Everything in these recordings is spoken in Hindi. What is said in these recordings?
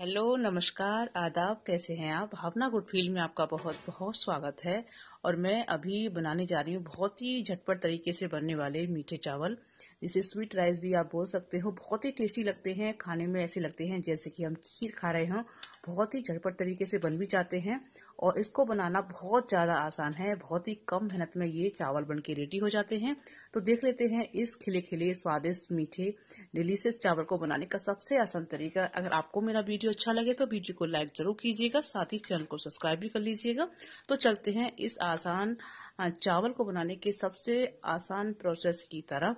हेलो नमस्कार आदाब कैसे हैं आप भावना गुड फील्ड में आपका बहुत बहुत स्वागत है और मैं अभी बनाने जा रही हूँ बहुत ही झटपट तरीके से बनने वाले मीठे चावल जिसे स्वीट राइस भी आप बोल सकते हो बहुत ही टेस्टी लगते हैं खाने में ऐसे लगते हैं जैसे कि हम खीर खा रहे हों बहुत ही झटपट तरीके से बन भी जाते हैं और इसको बनाना बहुत ज़्यादा आसान है बहुत ही कम मेहनत में ये चावल बन के रेडी हो जाते हैं तो देख लेते हैं इस खिले खिले स्वादिष्ट मीठे डिलीशियस चावल को बनाने का सबसे आसान तरीका अगर आपको मेरा वीडियो वीडियो अच्छा लगे तो वीडियो को लाइक जरूर कीजिएगा साथ ही चैनल को सब्सक्राइब भी कर लीजिएगा तो चलते हैं इस आसान चावल को बनाने के सबसे आसान प्रोसेस की तरह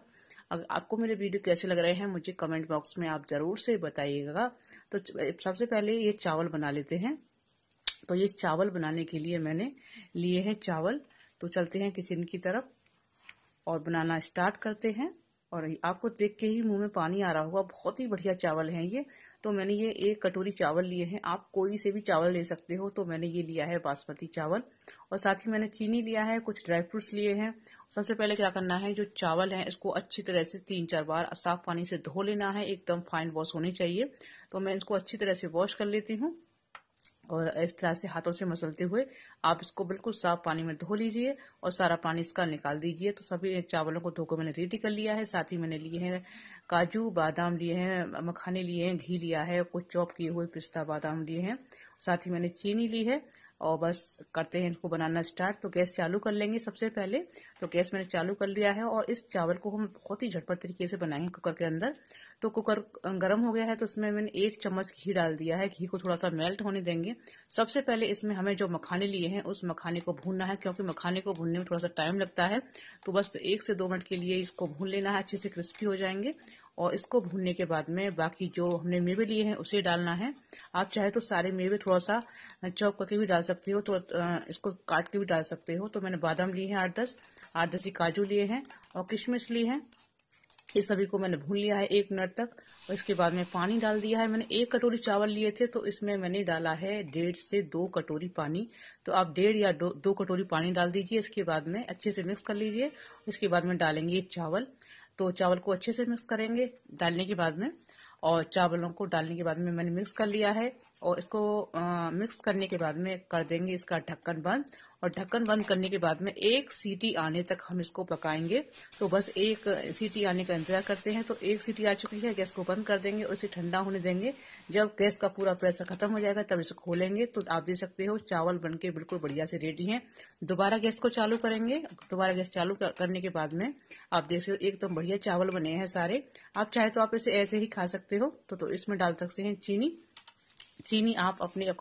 अगर आपको मेरे वीडियो कैसे लग रहे हैं मुझे कमेंट बॉक्स में आप ज़रूर से बताइएगा तो सबसे पहले ये चावल बना लेते हैं तो ये चावल बनाने के लिए मैंने लिए हैं चावल तो चलते हैं किचन की तरफ और बनाना स्टार्ट करते हैं और आपको देख के ही मुंह में पानी आ रहा होगा बहुत ही बढ़िया चावल हैं ये तो मैंने ये एक कटोरी चावल लिए हैं आप कोई से भी चावल ले सकते हो तो मैंने ये लिया है बासमती चावल और साथ ही मैंने चीनी लिया है कुछ ड्राई फ्रूट्स लिए हैं सबसे पहले क्या करना है जो चावल है इसको अच्छी तरह से तीन चार बार साफ पानी से धो लेना है एकदम फाइन वॉश होनी चाहिए तो मैं इसको अच्छी तरह से वॉश कर लेती हूँ और इस तरह से हाथों से मसलते हुए आप इसको बिल्कुल साफ पानी में धो लीजिए और सारा पानी इसका निकाल दीजिए तो सभी चावलों को धोकर मैंने रेडी कर लिया है साथ ही मैंने लिए हैं काजू बादाम लिए हैं मखाने लिए हैं घी लिया है कुछ चॉप किए हुए पिस्ता बादाम लिए हैं साथ ही मैंने चीनी ली है और बस करते हैं इनको बनाना स्टार्ट तो गैस चालू कर लेंगे सबसे पहले तो गैस मैंने चालू कर लिया है और इस चावल को हम बहुत ही झटपट तरीके से बनाएंगे कुकर के अंदर तो कुकर गर्म हो गया है तो उसमें मैंने एक चम्मच घी डाल दिया है घी को थोड़ा सा मेल्ट होने देंगे सबसे पहले इसमें हमें जो मखाने लिए हैं उस मखाने को भूनना है क्योंकि मखाने को भूनने में थोड़ा सा टाइम लगता है तो बस एक से दो मिनट के लिए इसको भून लेना है अच्छे से क्रिस्पी हो जाएंगे और इसको भूनने के बाद में बाकी जो हमने मेवे लिए हैं उसे डालना है आप चाहे तो सारे मेवे थोड़ा सा चौक करके भी डाल सकते हो तो इसको काट के भी डाल सकते हो तो मैंने बादाम लिए हैं आठ दस आठ दस ही काजू लिए हैं और किशमिश ली है ये सभी को मैंने भून लिया है एक मिनट तक और इसके बाद में पानी डाल दिया है मैंने एक कटोरी चावल लिए थे तो इसमें मैंने डाला है डेढ़ से दो कटोरी पानी तो आप डेढ़ या दो, दो कटोरी पानी डाल दीजिए इसके बाद में अच्छे से मिक्स कर लीजिए इसके बाद में डालेंगे चावल तो चावल को अच्छे से मिक्स करेंगे डालने के बाद में और चावलों को डालने के बाद में मैंने मिक्स कर लिया है और इसको आ, मिक्स करने के बाद में कर देंगे इसका ढक्कन बंद और ढक्कन बंद करने के बाद में एक सीटी आने तक हम इसको पकाएंगे तो बस एक सीटी आने का इंतजार करते हैं तो एक सीटी आ चुकी है गैस को बंद कर देंगे और इसे ठंडा होने देंगे जब गैस का पूरा प्रेशर खत्म हो जाएगा तब इसे खोलेंगे तो आप देख सकते हो चावल बन के बिल्कुल बढ़िया से रेडी है दोबारा गैस को चालू करेंगे दोबारा गैस चालू करने के बाद में आप देख सकते हो एकदम बढ़िया चावल बने हैं सारे आप चाहे तो आप इसे ऐसे ही खा सकते हो तो, तो इसमें डाल सकते हैं चीनी चीनी आप अपने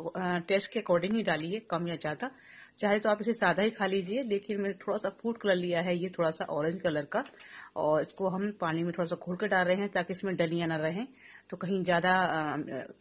टेस्ट के अकॉर्डिंग ही डालिए कम या ज़्यादा चाहे तो आप इसे सादा ही खा लीजिए लेकिन मैंने थोड़ा सा फूड कलर लिया है ये थोड़ा सा ऑरेंज कलर का और इसको हम पानी में थोड़ा सा घोल कर डाल रहे हैं ताकि इसमें डलियां ना रहें तो कहीं ज़्यादा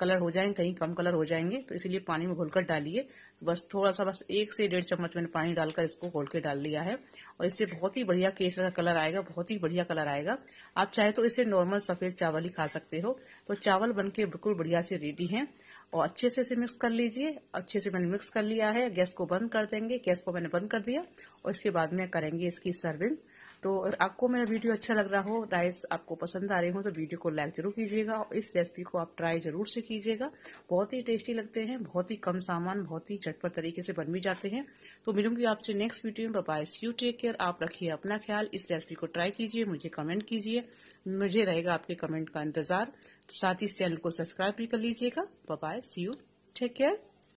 कलर हो जाएंगे कहीं कम कलर हो जाएंगे तो इसीलिए पानी में घोल कर डालिए बस थोड़ा सा बस एक से डेढ़ चम्मच मैंने पानी डालकर इसको घोल के डाल लिया है और इससे बहुत ही बढ़िया केसर का कलर आएगा बहुत ही बढ़िया कलर आएगा आप चाहे तो इसे नॉर्मल सफ़ेद चावल ही खा सकते हो तो चावल बन के बिल्कुल बढ़िया से रेडी है और अच्छे से इसे मिक्स कर लीजिए अच्छे से मैंने मिक्स कर लिया है गैस को बंद कर देंगे गैस को मैंने बंद कर दिया और इसके बाद में करेंगे इसकी सर्विंग तो आपको मेरा वीडियो अच्छा लग रहा हो राइस आपको पसंद आ रही हो तो वीडियो को लाइक जरूर कीजिएगा और इस रेसिपी को आप ट्राई जरूर से कीजिएगा बहुत ही टेस्टी लगते हैं बहुत ही कम सामान बहुत ही झटपट तरीके से बन भी जाते हैं तो मिलूंगी आपसे नेक्स्ट वीडियो में बाय यू टेक केयर आप रखिए अपना ख्याल इस रेसिपी को ट्राई कीजिए मुझे कमेंट कीजिए मुझे रहेगा आपके कमेंट का इंतजार तो साथ ही इस चैनल को सब्सक्राइब भी कर लीजिएगा bye see you take care